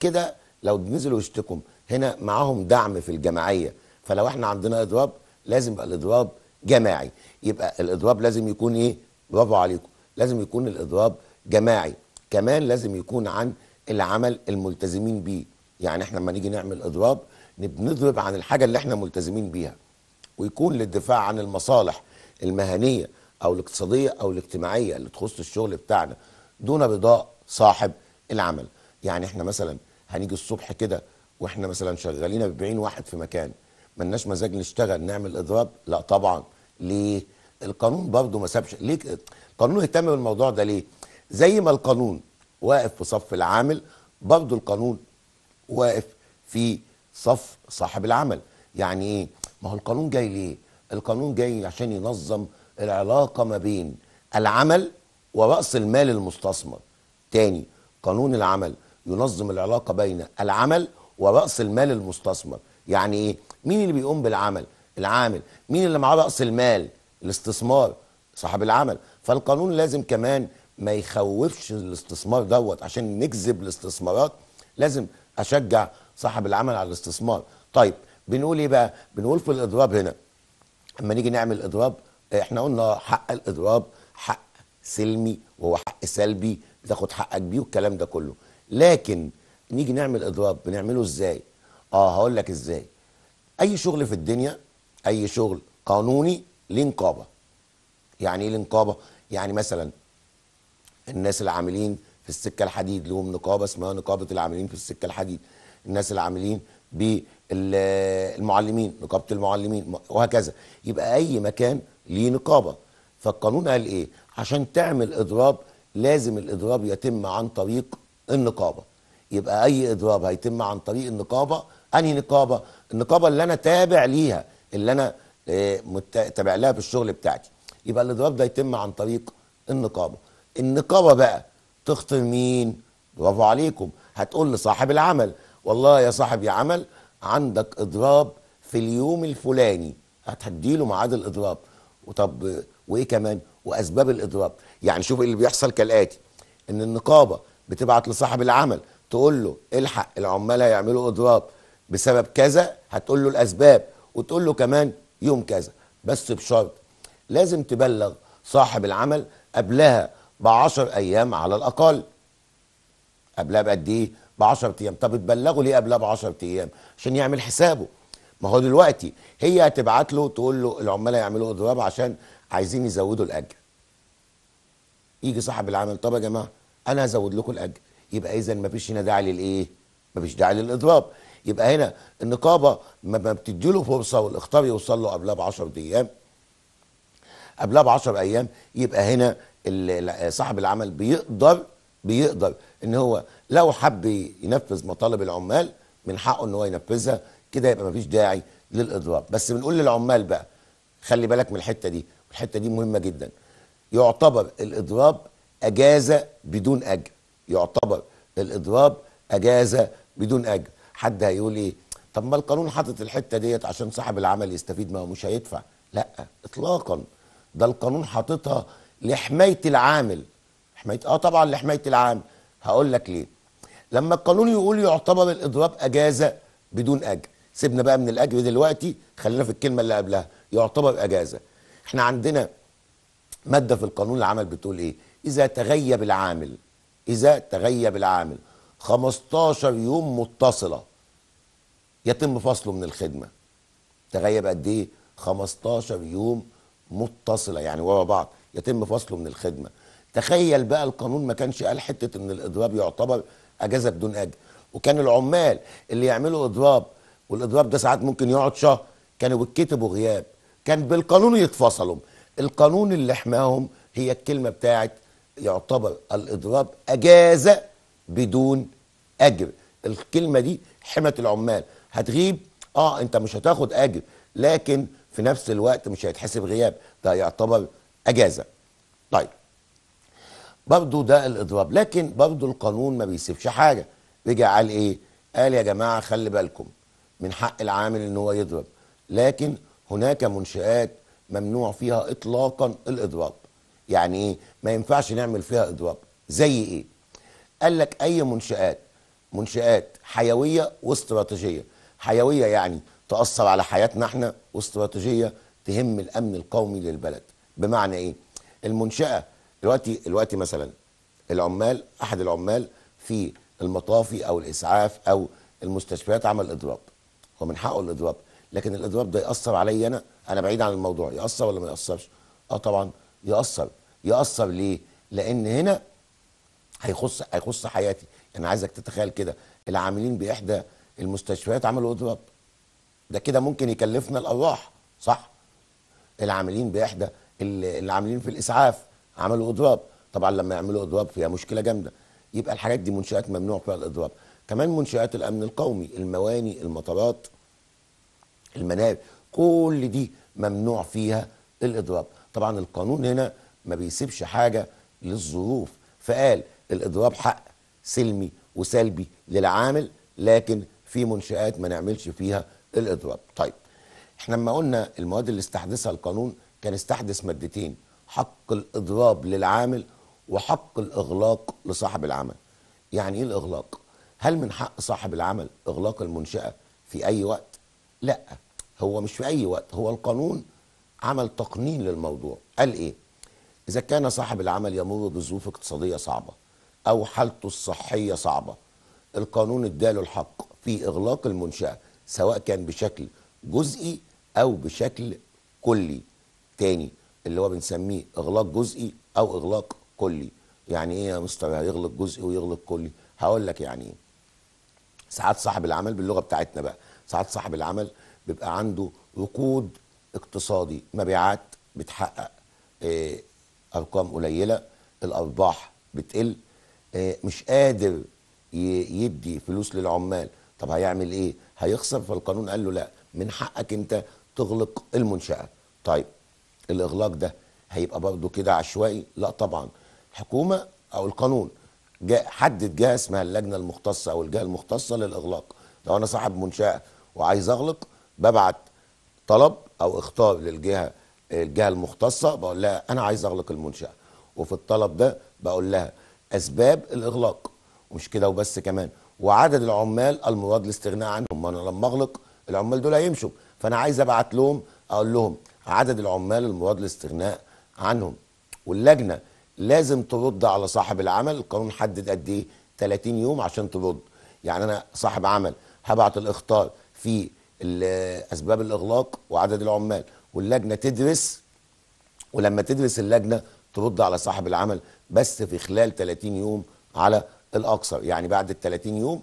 كده لو نزلوا يشتكم هنا معاهم دعم في الجمعيه فلو احنا عندنا اضراب لازم يبقى الاضراب جماعي يبقى الاضراب لازم يكون ايه برافو عليكم لازم يكون الاضراب جماعي كمان لازم يكون عن العمل الملتزمين بيه يعني احنا لما نيجي نعمل اضراب بنضرب عن الحاجه اللي احنا ملتزمين بيها ويكون للدفاع عن المصالح المهنيه او الاقتصاديه او الاجتماعيه اللي تخص الشغل بتاعنا دون رضاء صاحب العمل يعني احنا مثلا هنيجي الصبح كده واحنا مثلا شغالين 40 واحد في مكان ملناش مزاج نشتغل نعمل اضراب لا طبعا ليه القانون برضه ما سابش ليه القانون اهتم بالموضوع ده ليه زي ما القانون واقف في صف العامل برضه القانون واقف في صف صاحب العمل يعني ايه ما هو القانون جاي ليه القانون جاي عشان ينظم العلاقه ما بين العمل ورأس المال المستثمر تاني قانون العمل ينظم العلاقة بين العمل ورأس المال المستثمر يعني ايه مين اللي بيقوم بالعمل العامل مين اللي معاه رأس المال الاستثمار صاحب العمل فالقانون لازم كمان ما يخوفش الاستثمار دوت عشان نجذب الاستثمارات لازم اشجع صاحب العمل على الاستثمار طيب بنقول ايه بقى بنقول في الاضراب هنا اما نيجي نعمل اضراب آه، احنا قلنا حق الاضراب حق سلمي وهو حق سلبي بتاخد حقك بيه والكلام ده كله لكن نيجي نعمل اضراب بنعمله ازاي اه هقول لك ازاي اي شغل في الدنيا اي شغل قانوني ليه نقابه يعني ايه ليه نقابه يعني مثلا الناس العاملين في السكه الحديد لهم نقابه اسمها نقابه العاملين في السكه الحديد الناس العاملين بالمعلمين نقابه المعلمين وهكذا يبقى اي مكان ليه نقابه فالقانون قال ايه عشان تعمل اضراب لازم الاضراب يتم عن طريق النقابه يبقى اي اضراب هيتم عن طريق النقابه انهي نقابه النقابه اللي انا تابع ليها اللي انا آه، تابع لها في الشغل بتاعتي يبقى الاضراب ده يتم عن طريق النقابه النقابه بقى تخطر مين برافو عليكم هتقول لصاحب العمل والله يا صاحب يا عمل عندك اضراب في اليوم الفلاني هتديله ميعاد الاضراب وطب وايه كمان واسباب الاضراب يعني شوف إيه اللي بيحصل كالاتي ان النقابه بتبعت لصاحب العمل تقول له الحق العمال هيعملوا اضراب بسبب كذا هتقول له الاسباب وتقول له كمان يوم كذا بس بشرط لازم تبلغ صاحب العمل قبلها بعشر ايام على الاقل قبلها بقد ايه ب 10 ايام طب اتبلغوا ليه قبلها ب 10 ايام عشان يعمل حسابه ما هو دلوقتي هي هتبعت له تقول له العمال هيعملوا اضراب عشان عايزين يزودوا الاجر يجي صاحب العمل طب يا جماعه انا هزود لكم الاجر يبقى اذا ما فيش هنا داعي للايه ما فيش داعي للاضراب يبقى هنا النقابه ما بتدي له فرصه والاخطار يوصل له قبلها ب 10 ايام قبلها ب 10 ايام يبقى هنا صاحب العمل بيقدر بيقدر ان هو لو حب ينفذ مطالب العمال من حقه ان هو ينفذها كده يبقى مفيش داعي للاضراب بس بنقول للعمال بقى خلي بالك من الحته دي الحته دي مهمه جدا يعتبر الاضراب اجازه بدون اجر يعتبر الاضراب اجازه بدون اجر حد هيقول ايه طب ما القانون حاطط الحته ديت عشان صاحب العمل يستفيد ما هو مش هيدفع لا اطلاقا ده القانون حاططها لحمايه العامل حمايه اه طبعا لحمايه العامل هقول لك ليه لما القانون يقول يعتبر الاضراب اجازه بدون اجر سيبنا بقى من الاجر دلوقتي خلينا في الكلمه اللي قبلها يعتبر اجازه احنا عندنا ماده في القانون العمل بتقول ايه اذا تغيب العامل اذا تغيب العامل 15 يوم متصله يتم فصله من الخدمه تغيب قد ايه 15 يوم متصله يعني ورا بعض يتم فصله من الخدمه تخيل بقى القانون ما كانش قال حته ان الاضراب يعتبر اجازه بدون اجر وكان العمال اللي يعملوا اضراب والاضراب ده ساعات ممكن يقعد شهر كانوا بيتكتبوا غياب كان بالقانون يتفصلوا القانون اللي حماهم هي الكلمه بتاعت يعتبر الاضراب اجازه بدون اجر الكلمه دي حمت العمال هتغيب اه انت مش هتاخد اجر لكن في نفس الوقت مش هيتحسب غياب ده يعتبر اجازه طيب برضه ده الاضراب لكن برضه القانون ما بيسيبش حاجه رجع قال ايه قال يا جماعه خلي بالكم من حق العامل ان هو يضرب لكن هناك منشآت ممنوع فيها اطلاقا الاضراب يعني ايه ما ينفعش نعمل فيها اضراب زي ايه قال لك اي منشآت منشآت حيويه واستراتيجيه حيويه يعني تأثر على حياتنا احنا واستراتيجيه تهم الامن القومي للبلد بمعنى ايه المنشاه دلوقتي دلوقتي مثلا العمال احد العمال في المطافي او الاسعاف او المستشفيات عمل اضراب هو من حقه الاضراب لكن الاضراب ده ياثر عليا انا انا بعيد عن الموضوع ياثر ولا ما ياثرش اه طبعا ياثر ياثر ليه لان هنا هيخص هيخص حياتي انا عايزك تتخيل كده العاملين باحدى المستشفيات عملوا اضراب ده كده ممكن يكلفنا الارواح صح العاملين باحدى اللي عاملين في الاسعاف عملوا اضراب طبعا لما يعملوا اضراب فيها مشكله جامده يبقى الحاجات دي منشات ممنوع فيها الاضراب كمان منشات الامن القومي المواني المطارات المنابر كل دي ممنوع فيها الاضراب طبعا القانون هنا ما بيسيبش حاجه للظروف فقال الاضراب حق سلمي وسلبي للعامل لكن في منشآت ما نعملش فيها الإضراب طيب احنا لما قلنا المواد اللي استحدثها القانون كان استحدث مادتين حق الاضراب للعامل وحق الاغلاق لصاحب العمل يعني ايه الاغلاق هل من حق صاحب العمل اغلاق المنشاه في اي وقت لا هو مش في اي وقت هو القانون عمل تقنين للموضوع قال ايه اذا كان صاحب العمل يمر بظروف اقتصاديه صعبه او حالته الصحيه صعبه القانون اداله الحق في اغلاق المنشاه سواء كان بشكل جزئي او بشكل كلي تاني اللي هو بنسميه اغلاق جزئي او اغلاق كلي يعني ايه يا مستر يغلق جزئي ويغلق كلي هقول لك يعني ايه ساعات صاحب العمل باللغه بتاعتنا بقى ساعات صاحب العمل بيبقى عنده ركود اقتصادي مبيعات بتحقق إيه ارقام قليله الارباح بتقل إيه مش قادر يدي فلوس للعمال طب هيعمل ايه هيخسر فالقانون قال له لا من حقك انت تغلق المنشاه طيب الاغلاق ده هيبقى برضه كده عشوائي لا طبعا حكومه او القانون حدد جهه اسمها اللجنه المختصه او الجهه المختصه للاغلاق لو انا صاحب منشاه وعايز اغلق ببعت طلب او اختار للجهه الجهه المختصه بقول لها انا عايز اغلق المنشاه وفي الطلب ده بقول لها اسباب الاغلاق ومش كده وبس كمان وعدد العمال المراد الاستغناء عنهم ما انا لما اغلق العمال دول هيمشوا فانا عايز ابعت لهم اقول لهم عدد العمال المراد الاستغناء عنهم واللجنه لازم ترد على صاحب العمل القانون حدد قد ايه 30 يوم عشان ترد يعني انا صاحب عمل هبعت الاخطار في اسباب الاغلاق وعدد العمال واللجنه تدرس ولما تدرس اللجنه ترد على صاحب العمل بس في خلال 30 يوم على الاقصر يعني بعد ال 30 يوم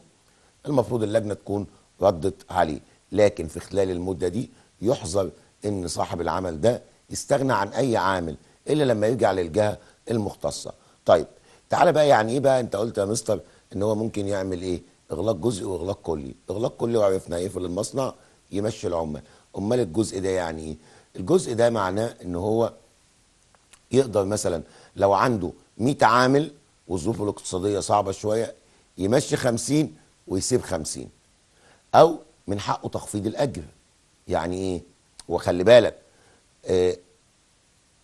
المفروض اللجنه تكون ردت عليه لكن في خلال المده دي يحظر ان صاحب العمل ده يستغنى عن اي عامل الا لما يرجع للجهه المختصه طيب تعالى بقى يعني ايه بقى انت قلت يا مستر ان هو ممكن يعمل ايه اغلاق جزئي واغلاق كلي اغلاق كلي وعرفنا يقفل إيه المصنع يمشي العمال امال الجزء ده يعني ايه الجزء ده معناه ان هو يقدر مثلا لو عنده 100 عامل والظروف الاقتصاديه صعبه شويه يمشي 50 ويسيب 50 او من حقه تخفيض الاجر يعني ايه وخلي بالك آه،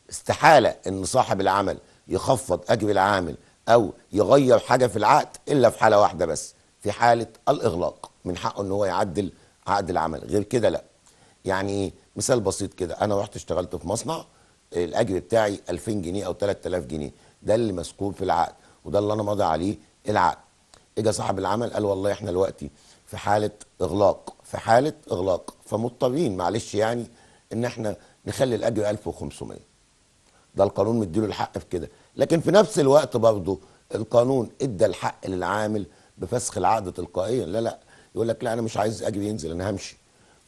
استحالة ان صاحب العمل يخفض اجر العامل او يغير حاجة في العقد الا في حالة واحدة بس في حالة الاغلاق من حقه ان هو يعدل عقد العمل غير كده لا يعني إيه؟ مثال بسيط كده انا رحت اشتغلت في مصنع الاجر بتاعي 2000 جنيه او 3000 جنيه ده اللي مسكوب في العقد وده اللي انا ماضي عليه العقد اجى صاحب العمل قال والله احنا دلوقتي في حاله اغلاق في حاله اغلاق فمضطرين معلش يعني ان احنا نخلي الاجر 1500 ده القانون مديله الحق في كده لكن في نفس الوقت برضه القانون ادى الحق للعامل بفسخ العقد تلقائيا لا لا يقول لك لا انا مش عايز اجري ينزل انا همشي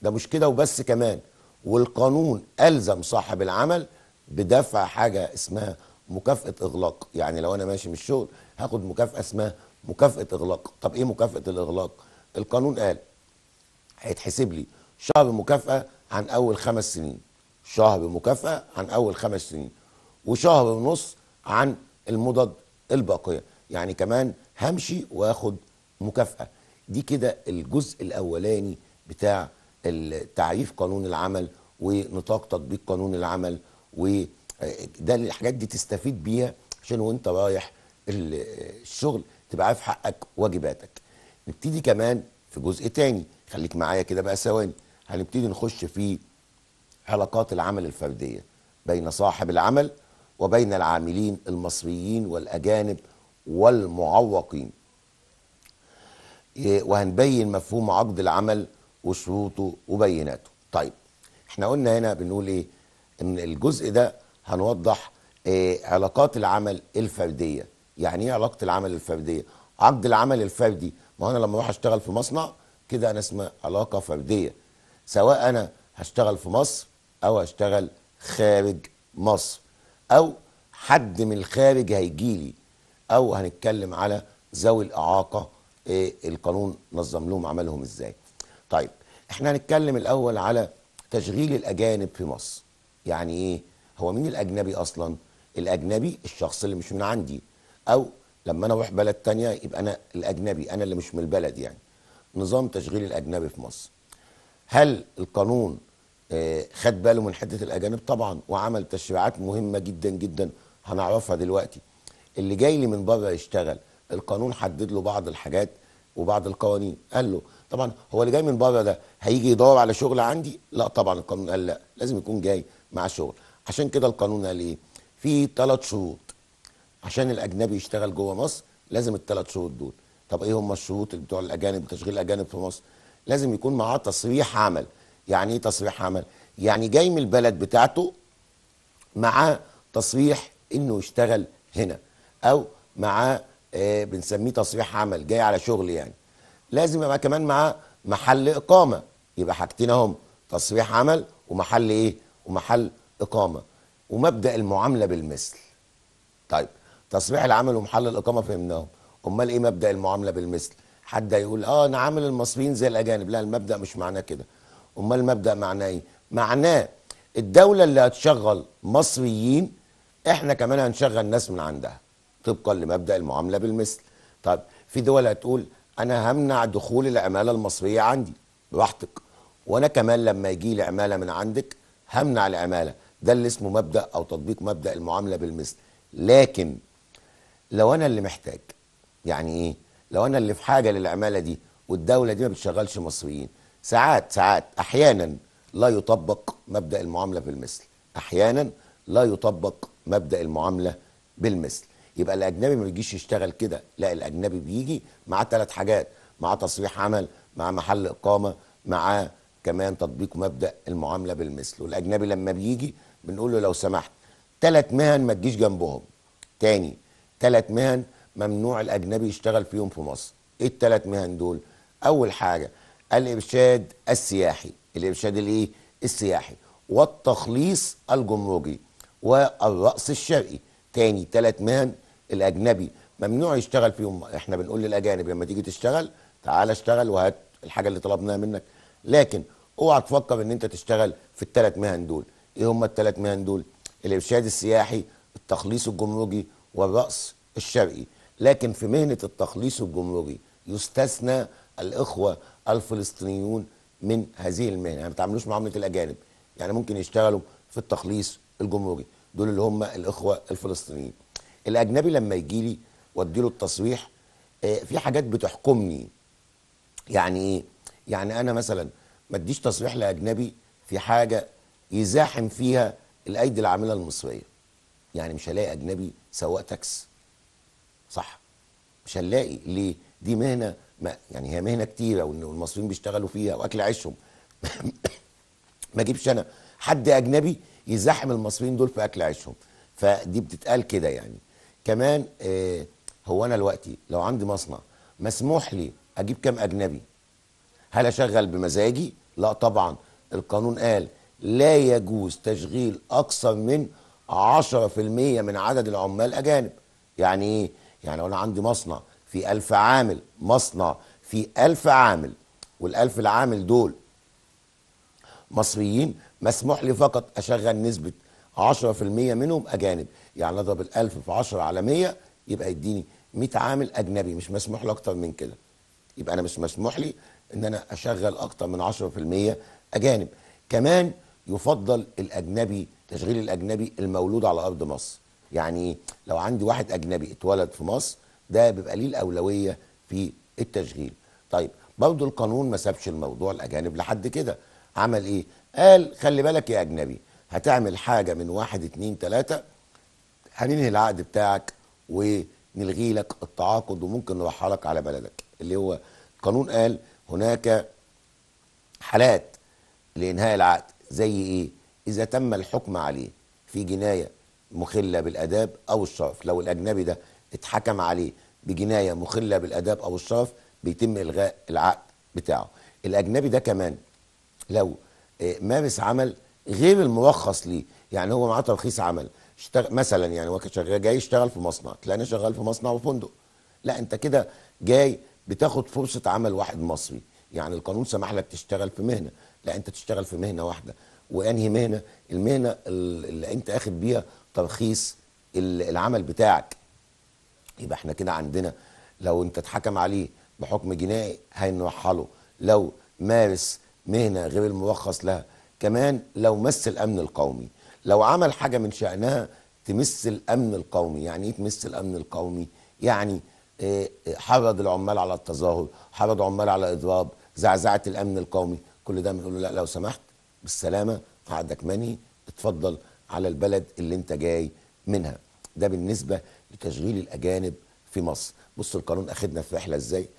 ده مش كده وبس كمان والقانون الزم صاحب العمل بدفع حاجه اسمها مكافاه اغلاق يعني لو انا ماشي من الشغل هاخد مكافاه اسمها مكافاه اغلاق طب ايه مكافاه الاغلاق القانون قال هيتحسب لي شهر مكافاه عن اول خمس سنين شهر مكافاه عن اول خمس سنين وشهر ونص عن المضاد الباقيه يعني كمان همشي واخد مكافاه دي كده الجزء الاولاني بتاع تعريف قانون العمل ونطاق تطبيق قانون العمل وده الحاجات دي تستفيد بيها عشان وانت رايح الشغل تبقى عارف حقك واجباتك نبتدي كمان في جزء تاني خليك معايا كده بقى ثواني هنبتدي نخش في علاقات العمل الفردية بين صاحب العمل وبين العاملين المصريين والأجانب والمعوقين إيه، وهنبين مفهوم عقد العمل وشروطه وبيناته طيب احنا قلنا هنا بنقول ايه ان الجزء ده هنوضح إيه علاقات العمل الفردية يعني ايه علاقة العمل الفردية عقد العمل الفردي ما انا لما اروح اشتغل في مصنع كده انا اسمها علاقه فرديه سواء انا هشتغل في مصر او هشتغل خارج مصر او حد من الخارج هيجي لي او هنتكلم على ذوي الاعاقه إيه القانون نظم لهم عملهم ازاي طيب احنا هنتكلم الاول على تشغيل الاجانب في مصر يعني ايه هو مين الاجنبي اصلا الاجنبي الشخص اللي مش من عندي او لما انا اروح بلد تانية يبقى انا الاجنبي انا اللي مش من البلد يعني نظام تشغيل الاجنبي في مصر هل القانون آه، خد باله من حته الاجانب طبعا وعمل تشريعات مهمه جدا جدا هنعرفها دلوقتي اللي جاي لي من بره يشتغل القانون حدد له بعض الحاجات وبعض القوانين قال له طبعا هو اللي جاي من بره ده هيجي يدور على شغل عندي لا طبعا القانون قال لا لازم يكون جاي مع شغل عشان كده القانون قال ايه في ثلاث شروط عشان الاجنبي يشتغل جوه مصر لازم الثلاث شروط دول طب ايه هم الشروط بتوع الاجانب تشغيل الاجانب في مصر لازم يكون معاه تصريح عمل يعني ايه تصريح عمل يعني جاي من البلد بتاعته معاه تصريح انه يشتغل هنا او معاه آه، بنسميه تصريح عمل جاي على شغل يعني لازم يبقى كمان معاه محل اقامه يبقى حاجتين اهم تصريح عمل ومحل ايه ومحل اقامه ومبدا المعامله بالمثل طيب تصريح العمل ومحل الاقامه فهمناهم امال ايه مبدا المعامله بالمثل حد هيقول اه انا عامل المصريين زي الاجانب لا المبدا مش معناه كده امال المبدا معناه ايه معناه الدوله اللي هتشغل مصريين احنا كمان هنشغل ناس من عندها طبقا لمبدا المعامله بالمثل طب في دول هتقول انا همنع دخول العماله المصريه عندي براحتك وانا كمان لما يجي لي عماله من عندك همنع العماله ده اللي اسمه مبدا او تطبيق مبدا المعامله بالمثل لكن لو انا اللي محتاج يعني ايه لو انا اللي في حاجه للعماله دي والدوله دي ما بتشغلش مصريين ساعات ساعات احيانا لا يطبق مبدا المعامله بالمثل احيانا لا يطبق مبدا المعامله بالمثل يبقى الاجنبي ما بيجيش يشتغل كده لا الاجنبي بيجي معاه ثلاث حاجات معاه تصريح عمل معاه محل اقامه معاه كمان تطبيق مبدا المعامله بالمثل والاجنبي لما بيجي بنقول له لو سمحت ثلاث مهن ما تجيش جنبهم تاني ثلاث مهن ممنوع الأجنبي يشتغل فيهم في مصر إيه الثلاث مهن دول؟ أول حاجة الإرشاد السياحي الإرشاد الإيه؟ السياحي والتخليص الجمركي والرأس الشرقي تاني ثلاث مهن الأجنبي ممنوع يشتغل فيهم احنا بنقول للأجانب لما تيجي تشتغل تعالى اشتغل وهات الحاجة اللي طلبناها منك لكن اوعى تفكر ان انت تشتغل في الثلاث مهن دول ايه هم الثلاث مهن دول الارشاد السياحي التخليص الجمركي والرأس الشرقي لكن في مهنة التخليص الجمركي يستثنى الإخوة الفلسطينيون من هذه المهنة يعني ما بيتعاملوش معاملة الأجانب يعني ممكن يشتغلوا في التخليص الجمركي دول اللي هم الإخوة الفلسطينيين الأجنبي لما يجي لي وادي له التصريح آه، في حاجات بتحكمني يعني ايه يعني انا مثلا ما اديش تصريح لاجنبي في حاجه يزاحم فيها الايدي العامله المصريه يعني مش هلاقي اجنبي سواق تاكس صح مش هلاقي ليه دي مهنه ما يعني هي مهنه كتيره والمصريين بيشتغلوا فيها واكل عيشهم *coughs* ما اجيبش انا حد اجنبي يزاحم المصريين دول في اكل عيشهم فدي بتتقال كده يعني كمان آه هو انا دلوقتي لو عندي مصنع مسموح لي اجيب كام اجنبي هل اشغل بمزاجي لا طبعا القانون قال لا يجوز تشغيل اكثر من 10% من عدد العمال اجانب يعني ايه يعني انا عندي مصنع في ألف عامل مصنع في ألف عامل والألف العامل دول مصريين مسموح لي فقط أشغل نسبة 10% منهم أجانب يعني أضرب ال1000 في 10 على 100 يبقى يديني 100 عامل أجنبي مش مسموح لي أكتر من كده يبقى أنا مش مسموح لي إن أنا أشغل أكتر من 10% أجانب كمان يفضل الأجنبي التشغيل الاجنبي المولود على ارض مصر يعني لو عندي واحد اجنبي اتولد في مصر ده بيبقى ليه الاولويه في التشغيل طيب برضه القانون ما سابش الموضوع الاجانب لحد كده عمل ايه قال خلي بالك يا اجنبي هتعمل حاجه من واحد اتنين تلاته هننهي العقد بتاعك ونلغي لك التعاقد وممكن نرحلك على بلدك اللي هو القانون قال هناك حالات لانهاء العقد زي ايه إذا تم الحكم عليه في جناية مخلة بالأداب أو الشرف لو الأجنبي ده اتحكم عليه بجناية مخلة بالأداب أو الشرف بيتم إلغاء العقد بتاعه الأجنبي ده كمان لو آه، مارس عمل غير المرخص ليه يعني هو معاه ترخيص عمل اشتغل مثلا يعني هو شغال جاي يشتغل في مصنع تلاقيه شغال في مصنع وفندق لا انت كده جاي بتاخد فرصه عمل واحد مصري يعني القانون سمح لك تشتغل في مهنه لا انت تشتغل في مهنه واحده وانهي مهنه المهنه اللي انت اخد بيها ترخيص العمل بتاعك يبقى احنا كده عندنا لو انت اتحكم عليه بحكم جنائي هنوحله لو مارس مهنه غير المرخص لها كمان لو مس الامن القومي لو عمل حاجه من شانها تمس الامن القومي يعني ايه تمس الامن القومي يعني آه، آه، حرض العمال على التظاهر حرض عمال على اضراب زعزعه الامن القومي كل ده بنقول له لا لو سمحت بالسلامه عقدك مني اتفضل على البلد اللي انت جاي منها ده بالنسبه لتشغيل الاجانب في مصر بص القانون اخدنا في رحله ازاي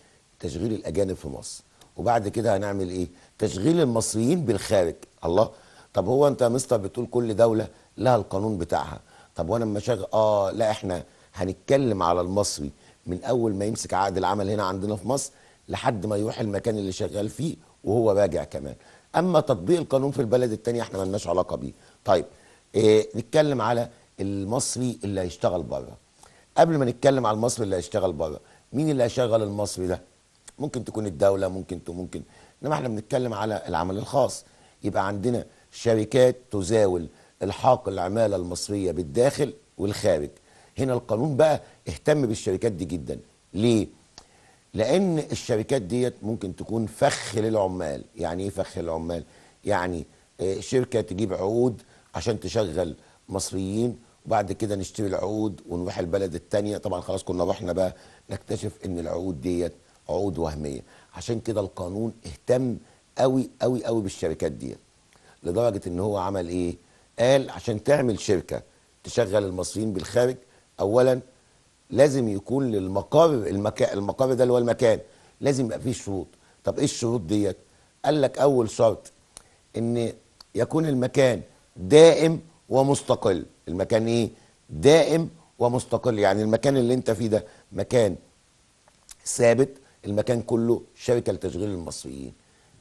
تشغيل الاجانب في مصر وبعد كده هنعمل ايه تشغيل المصريين بالخارج الله طب هو انت يا مستر بتقول كل دوله لها القانون بتاعها طب وانا لما شغل اه لا احنا هنتكلم على المصري من اول ما يمسك عقد العمل هنا عندنا في مصر لحد ما يروح المكان اللي شغال فيه وهو راجع كمان اما تطبيق القانون في البلد الثانيه احنا ملناش علاقه بيه طيب إيه نتكلم على المصري اللي هيشتغل بره قبل ما نتكلم على المصري اللي هيشتغل بره مين اللي هيشغل المصري ده ممكن تكون الدوله ممكن تو ممكن انما احنا بنتكلم على العمل الخاص يبقى عندنا شركات تزاول الحاق العماله المصريه بالداخل والخارج هنا القانون بقى اهتم بالشركات دي جدا ليه لان الشركات ديت ممكن تكون فخ للعمال يعني ايه فخ للعمال يعني آه، شركه تجيب عقود عشان تشغل مصريين وبعد كده نشتري العقود ونروح البلد الثانيه طبعا خلاص كنا رحنا بقى نكتشف ان العقود ديت عقود وهميه عشان كده القانون اهتم قوي قوي قوي بالشركات ديت لدرجه ان هو عمل ايه قال عشان تعمل شركه تشغل المصريين بالخارج اولا لازم يكون للمقابر المكان المقابر ده اللي هو المكان لازم يبقى فيه شروط طب ايه الشروط ديت قال لك اول شرط ان يكون المكان دائم ومستقل المكان ايه دائم ومستقل يعني المكان اللي انت فيه ده مكان ثابت المكان كله شركه لتشغيل المصريين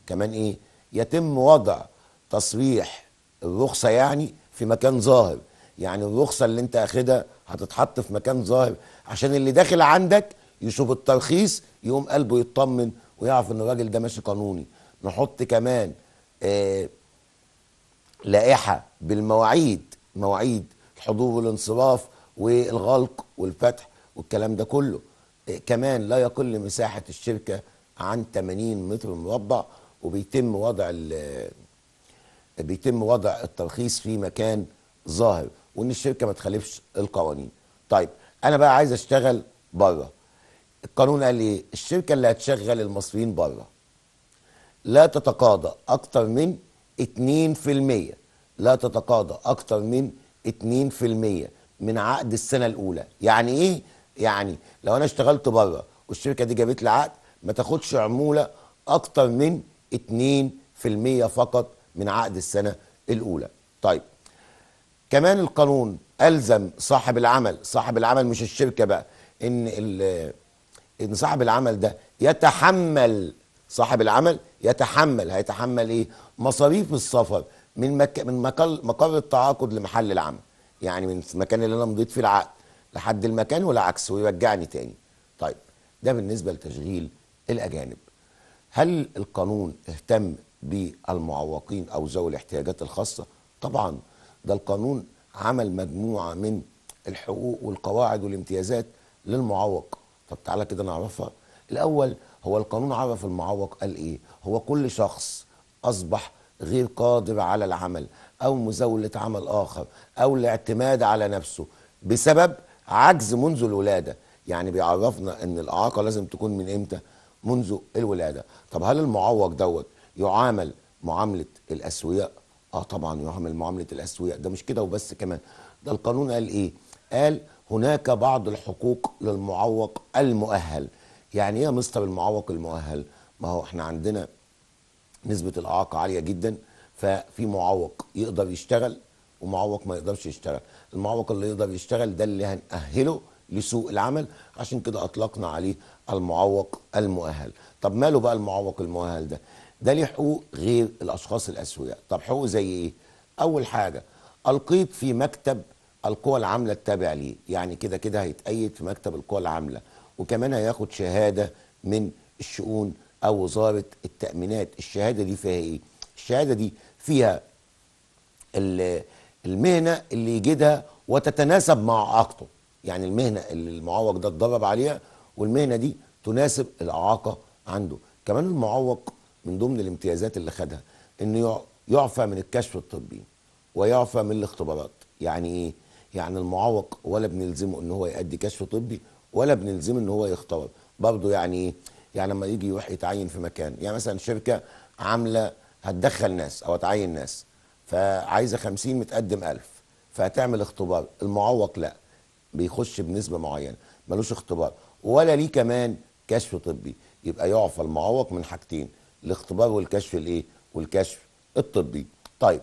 كمان ايه يتم وضع تصريح الرخصه يعني في مكان ظاهر يعني الرخصه اللي انت اخدها هتتحط في مكان ظاهر عشان اللي داخل عندك يشوف الترخيص يقوم قلبه يطمن ويعرف ان الراجل ده ماشي قانوني نحط كمان آه، لائحه بالمواعيد مواعيد الحضور والانصراف والغلق والفتح والكلام ده كله آه، كمان لا يقل مساحه الشركه عن 80 متر مربع وبيتم وضع آه، بيتم وضع الترخيص في مكان ظاهر وان الشركه ما تخالفش القوانين طيب انا بقى عايز اشتغل بره القانون قال ايه الشركه اللي هتشغل المصريين بره لا تتقاضى اكتر من 2% لا تتقاضى اكتر من 2% من عقد السنه الاولى يعني ايه يعني لو انا اشتغلت بره والشركه دي جابت لي عقد ما تاخدش عموله اكتر من 2% فقط من عقد السنه الاولى طيب كمان القانون الزم صاحب العمل صاحب العمل مش الشركه بقى ان ان صاحب العمل ده يتحمل صاحب العمل يتحمل هيتحمل ايه مصاريف السفر من مك... من مقر مقر التعاقد لمحل العمل يعني من المكان اللي انا مضيت فيه العقد لحد المكان والعكس ويرجعني تاني طيب ده بالنسبه لتشغيل الاجانب هل القانون اهتم بالمعوقين او ذوي الاحتياجات الخاصه طبعا ده القانون عمل مجموعه من الحقوق والقواعد والامتيازات للمعوق طب تعالى كده نعرفها الاول هو القانون عرف المعوق قال ايه هو كل شخص اصبح غير قادر على العمل او مزاوله عمل اخر او الاعتماد على نفسه بسبب عجز منذ الولاده يعني بيعرفنا ان الاعاقه لازم تكون من امتى منذ الولاده طب هل المعوق دوت يعامل معامله الاسوياء اه طبعا يعمل معامله الاسويه ده مش كده وبس كمان ده القانون قال ايه قال هناك بعض الحقوق للمعوق المؤهل يعني ايه يا مستر المعوق المؤهل ما هو احنا عندنا نسبه الاعاقه عاليه جدا ففي معوق يقدر يشتغل ومعوق ما يقدرش يشتغل المعوق اللي يقدر يشتغل ده اللي هنأهله لسوق العمل عشان كده أطلقنا عليه المعوق المؤهل طب ماله بقى المعوق المؤهل ده ده ليه حقوق غير الاشخاص الاسوياء طب حقوق زي ايه اول حاجه القيد في مكتب القوى العامله التابع ليه يعني كده كده هيتقيد في مكتب القوى العامله وكمان هياخد شهاده من الشؤون او وزاره التامينات الشهاده دي فيها ايه الشهاده دي فيها المهنه اللي يجدها وتتناسب مع اعاقته يعني المهنه اللي المعوق ده اتدرب عليها والمهنه دي تناسب الاعاقه عنده كمان المعوق من ضمن الامتيازات اللي خدها انه يعفى من الكشف الطبي ويعفى من الاختبارات يعني ايه يعني المعوق ولا بنلزمه ان هو يأدي كشف طبي ولا بنلزمه ان هو يختبر برضه يعني ايه يعني لما يجي يروح يتعين في مكان يعني مثلا شركه عامله هتدخل ناس او هتعين ناس فعايزه 50 متقدم 1000 فهتعمل اختبار المعوق لا بيخش بنسبه معينه ملوش اختبار ولا ليه كمان كشف طبي يبقى يعفى المعوق من حاجتين الاختبار والكشف الايه والكشف الطبي طيب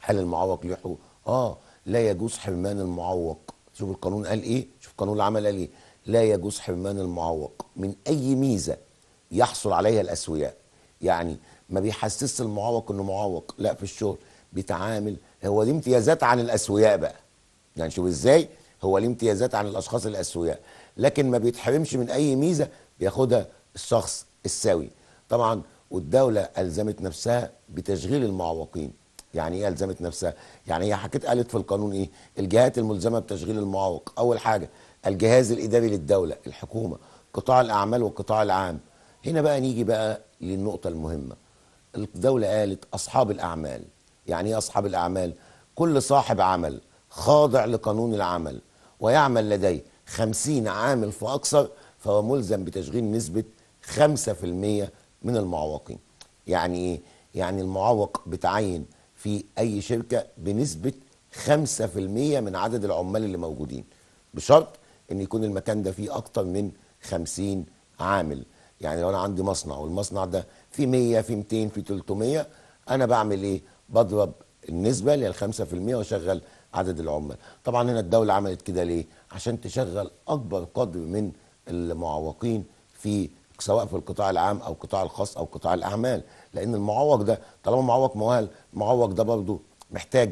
هل المعوق له حقوق اه لا يجوز حرمان المعوق شوف القانون قال ايه شوف قانون العمل قال ايه لا يجوز حرمان المعوق من اي ميزه يحصل عليها الاسوياء يعني ما بيحسسش المعوق انه معوق لا في الشغل بيتعامل هو ليه امتيازات عن الاسوياء بقى يعني شوف ازاي هو ليه امتيازات عن الاشخاص الاسوياء لكن ما بيتحرمش من اي ميزه بياخدها الشخص السوي طبعا والدوله الزمت نفسها بتشغيل المعوقين يعني ايه الزمت نفسها يعني هي حكيت قالت في القانون ايه الجهات الملزمه بتشغيل المعوق اول حاجه الجهاز الاداري للدوله الحكومه قطاع الاعمال والقطاع العام هنا بقى نيجي بقى للنقطه المهمه الدوله قالت اصحاب الاعمال يعني ايه اصحاب الاعمال كل صاحب عمل خاضع لقانون العمل ويعمل لديه خمسين عامل فأكثر فهو ملزم بتشغيل نسبة خمسة في المية من المعوقين يعني ايه يعني المعوق بتعين في اي شركه بنسبه 5% من عدد العمال اللي موجودين بشرط ان يكون المكان ده فيه اكتر من 50 عامل يعني لو انا عندي مصنع والمصنع ده فيه 100 فيه 200 فيه 300 انا بعمل ايه بضرب النسبه اللي هي ال 5% واشغل عدد العمال طبعا هنا الدوله عملت كده ليه عشان تشغل اكبر قدر من المعوقين في سواء في القطاع العام او القطاع الخاص او قطاع الاعمال لان المعوق ده طالما معوق موال معوق ده برضه محتاج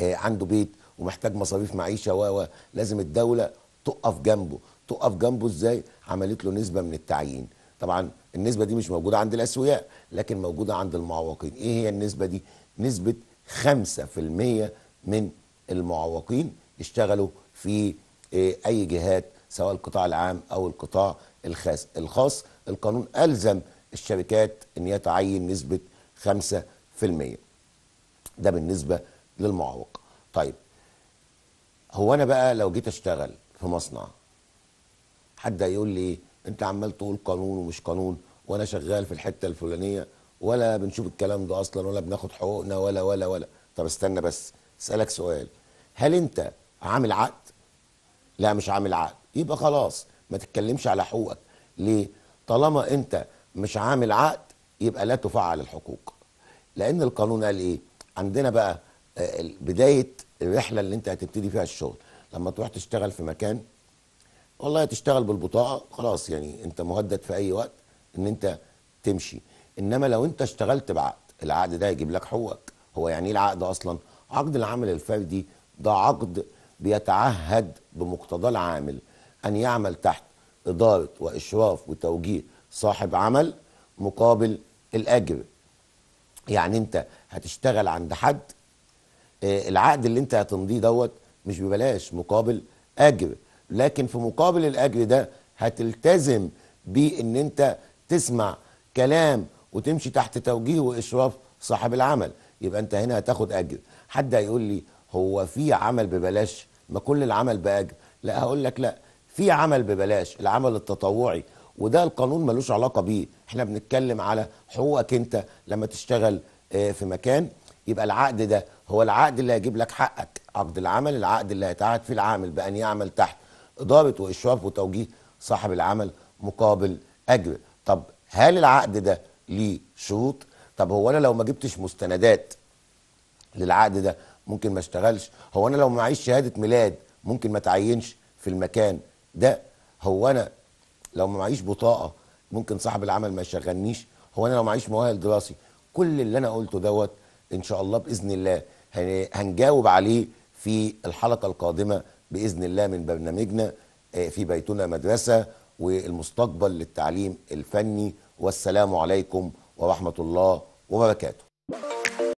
آه عنده بيت ومحتاج مصاريف معيشه و لازم الدوله تقف جنبه تقف جنبه ازاي عملت له نسبه من التعيين طبعا النسبه دي مش موجوده عند الاسوياء لكن موجوده عند المعوقين ايه هي النسبه دي نسبه 5% من المعوقين يشتغلوا في آه، اي جهات سواء القطاع العام او القطاع الخاص الخاص القانون ألزم الشركات أن هي تعين نسبة 5% ده بالنسبة للمعوق طيب هو أنا بقى لو جيت أشتغل في مصنع حد هيقول لي أنت عمال تقول قانون ومش قانون وأنا شغال في الحتة الفلانية ولا بنشوف الكلام ده أصلا ولا بناخد حقوقنا ولا ولا ولا طب استنى بس أسألك سؤال هل أنت عامل عقد؟ لا مش عامل عقد يبقى خلاص ما تتكلمش على حقوقك ليه طالما انت مش عامل عقد يبقى لا تفعل الحقوق لان القانون قال ايه عندنا بقى آه، بدايه الرحله اللي انت هتبتدي فيها الشغل لما تروح تشتغل في مكان والله تشتغل بالبطاقه خلاص يعني انت مهدد في اي وقت ان انت تمشي انما لو انت اشتغلت بعقد العقد ده هيجيب لك حقوقك هو يعني ايه العقد اصلا عقد العمل الفردي ده عقد بيتعهد بمقتضى العامل أن يعمل تحت إدارة وإشراف وتوجيه صاحب عمل مقابل الأجر يعني أنت هتشتغل عند حد آه، العقد اللي أنت هتمضيه دوت مش ببلاش مقابل أجر لكن في مقابل الأجر ده هتلتزم بأن أنت تسمع كلام وتمشي تحت توجيه وإشراف صاحب العمل يبقى أنت هنا هتاخد أجر حد هيقول لي هو في عمل ببلاش ما كل العمل بأجر لا هقول لك لا في عمل ببلاش العمل التطوعي وده القانون ملوش علاقه بيه احنا بنتكلم على حقوقك انت لما تشتغل آه، في مكان يبقى العقد ده هو العقد اللي هيجيب لك حقك عقد العمل العقد اللي هيتعهد فيه العامل بان يعمل تحت اداره واشراف وتوجيه صاحب العمل مقابل اجر طب هل العقد ده ليه شروط طب هو انا لو ما جبتش مستندات للعقد ده ممكن ما اشتغلش هو انا لو معيش شهاده ميلاد ممكن ما تعينش في المكان ده هو انا لو ما معيش بطاقه ممكن صاحب العمل ما يشغلنيش هو انا لو معيش مؤهل دراسي كل اللي انا قلته دوت ان شاء الله باذن الله هنجاوب عليه في الحلقه القادمه باذن الله من برنامجنا آه، في بيتنا مدرسه والمستقبل للتعليم الفني والسلام عليكم ورحمه الله وبركاته